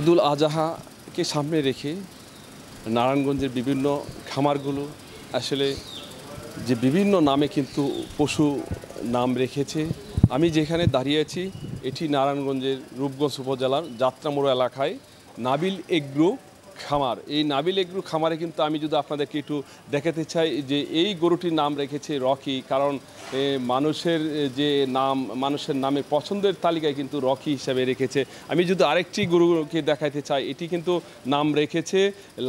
ঈদুল আজহাকে সামনে রেখে নারায়ণগঞ্জের বিভিন্ন খামারগুলো আসলে যে বিভিন্ন নামে কিন্তু পশু নাম রেখেছে আমি যেখানে দাঁড়িয়ে আছি এটি নারায়ণগঞ্জের রূপগঞ্জ উপজেলার যাত্রামোড় এলাকায় নাবিল এগ্রো খামার এই নাবিল এগ্রু খামারে কিন্তু আমি যদি আপনাদেরকে একটু দেখাতে চাই যে এই গরুটির নাম রেখেছে রকি কারণ মানুষের যে নাম মানুষের নামে পছন্দের তালিকায় কিন্তু রকি হিসেবে রেখেছে আমি যদি আরেকটি গরুকে দেখাতে চাই এটি কিন্তু নাম রেখেছে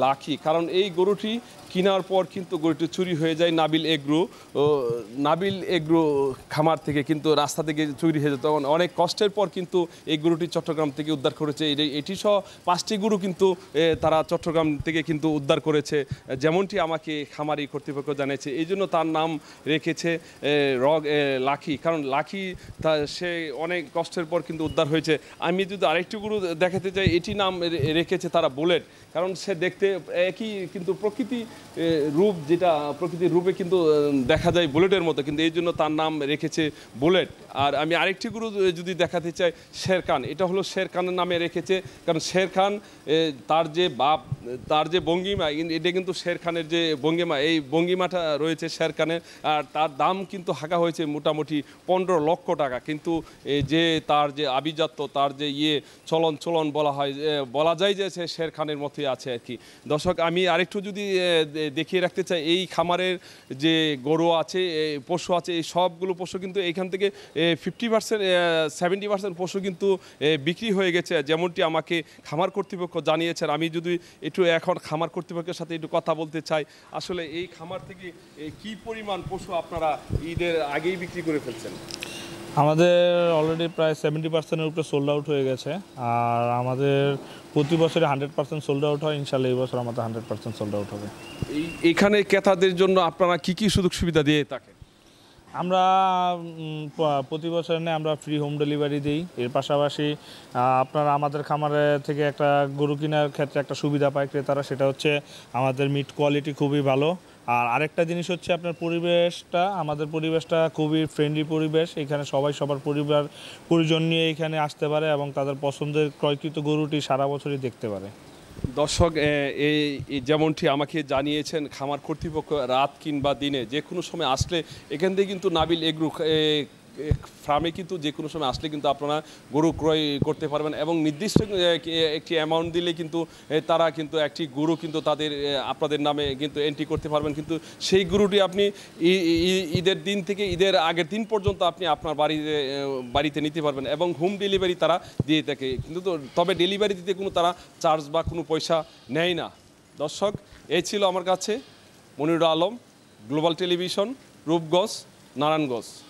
লাখি কারণ এই গরুটি কেনার পর কিন্তু গরুটি চুরি হয়ে যায় নাবিল এগ্রো নাবিল এগ্রো খামার থেকে কিন্তু রাস্তা থেকে চুরি হয়ে যায় তখন অনেক কষ্টের পর কিন্তু এই গরুটি চট্টগ্রাম থেকে উদ্ধার করেছে এটি সহ পাঁচটি গরু কিন্তু তারা তারা চট্টগ্রাম থেকে কিন্তু উদ্ধার করেছে যেমনটি আমাকে খামারি কর্তৃপক্ষ জানিয়েছে এই জন্য তার নাম রেখেছে রগ লাখি কারণ লাখি তা সে অনেক কষ্টের পর কিন্তু উদ্ধার হয়েছে আমি যদি আরেকটি গুরু দেখাতে চাই এটি নাম রেখেছে তারা বুলেট কারণ সে দেখতে একই কিন্তু প্রকৃতি রূপ যেটা প্রকৃতির রূপে কিন্তু দেখা যায় বুলেটের মতো কিন্তু এই জন্য তার নাম রেখেছে বুলেট আর আমি আরেকটি গুরু যদি দেখাতে চাই শের খান এটা হলো শের খানের নামে রেখেছে কারণ শের খান তার যে আপ তার যে বঙ্গিমা এটা কিন্তু শের খানের যে বঙ্গিমা এই বঙ্গিমাটা রয়েছে শের খানের আর তার দাম কিন্তু হাঁকা হয়েছে মোটামুটি পনেরো লক্ষ টাকা কিন্তু যে তার যে আভিজাত্য তার যে ইয়ে চলন চলন বলা হয় বলা যায় যে সে শের খানের মতোই আছে আর কি দর্শক আমি আরেকটু যদি দেখিয়ে রাখতে চাই এই খামারের যে গরু আছে পশু আছে এই সবগুলো পশু কিন্তু এখান থেকে ফিফটি পার্সেন্ট সেভেন্টি পার্সেন্ট পশু কিন্তু বিক্রি হয়ে গেছে যেমনটি আমাকে খামার কর্তৃপক্ষ জানিয়েছেন আমি যদি একটু এখন খামার কর্তৃপক্ষের সাথে একটু কথা বলতে চাই আসলে এই খামার থেকে কি পরিমাণ পশু আপনারা ঈদের আগেই বিক্রি করে ফেলছেন আমাদের অলরেডি প্রায় সেভেন্টি পার্সেন্টের উপরে সোল্ড আউট হয়ে গেছে আর আমাদের প্রতি বছরে হান্ড্রেড পার্সেন্ট সোল্ড আউট হয় ইনশাল্লাহ এই বছর আমাদের হান্ড্রেড পার্সেন্ট সোল্ড আউট হবে এই এখানে ক্রেতাদের জন্য আপনারা কি কি সুযোগ সুবিধা দিয়ে থাকেন আমরা প্রতি বছর নিয়ে আমরা ফ্রি হোম ডেলিভারি দিই এর পাশাপাশি আপনারা আমাদের খামারে থেকে একটা গরু কেনার ক্ষেত্রে একটা সুবিধা পায় ক্রেতারা সেটা হচ্ছে আমাদের মিট কোয়ালিটি খুবই ভালো আর আরেকটা জিনিস হচ্ছে আপনার পরিবেশটা আমাদের পরিবেশটা খুবই ফ্রেন্ডলি পরিবেশ এখানে সবাই সবার পরিবার পরিজন নিয়ে এখানে আসতে পারে এবং তাদের পছন্দের ক্রয়কৃত গরুটি সারা বছরই দেখতে পারে দর্শক এই যেমনটি আমাকে জানিয়েছেন খামার কর্তৃপক্ষ রাত কিংবা দিনে যে কোনো সময় আসলে এখান থেকে কিন্তু নাবিল এগ্রু ফার্মে কিন্তু যে কোনো সময় আসলে কিন্তু আপনারা গরু ক্রয় করতে পারবেন এবং নির্দিষ্ট একটি অ্যামাউন্ট দিলে কিন্তু তারা কিন্তু একটি গরু কিন্তু তাদের আপনাদের নামে কিন্তু এন্ট্রি করতে পারবেন কিন্তু সেই গরুটি আপনি ঈদের দিন থেকে ঈদের আগের দিন পর্যন্ত আপনি আপনার বাড়িতে বাড়িতে নিতে পারবেন এবং হোম ডেলিভারি তারা দিয়ে থাকে কিন্তু তবে ডেলিভারি দিতে কোনো তারা চার্জ বা কোনো পয়সা নেয় না দর্শক এই ছিল আমার কাছে মনিরুল আলম গ্লোবাল টেলিভিশন রূপগঞ্জ নারায়ণগঞ্জ